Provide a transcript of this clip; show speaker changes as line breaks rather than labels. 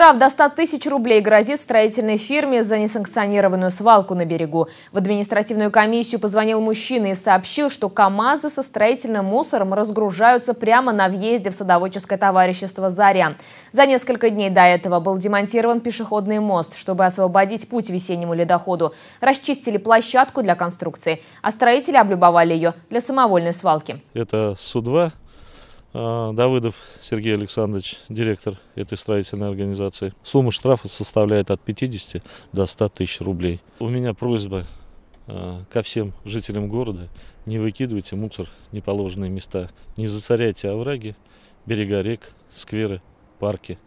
Штраф до 100 тысяч рублей грозит строительной фирме за несанкционированную свалку на берегу. В административную комиссию позвонил мужчина и сообщил, что КАМАЗы со строительным мусором разгружаются прямо на въезде в садоводческое товарищество «Заря». За несколько дней до этого был демонтирован пешеходный мост, чтобы освободить путь весеннему ледоходу. Расчистили площадку для конструкции, а строители облюбовали ее для самовольной свалки.
Это Су-2 а, Давыдов Сергей Александрович, директор этой строительной организации. Сумма штрафа составляет от 50 до 100 тысяч рублей. У меня просьба а, ко всем жителям города. Не выкидывайте мусор в неположенные места. Не засоряйте овраги, берега рек, скверы, парки.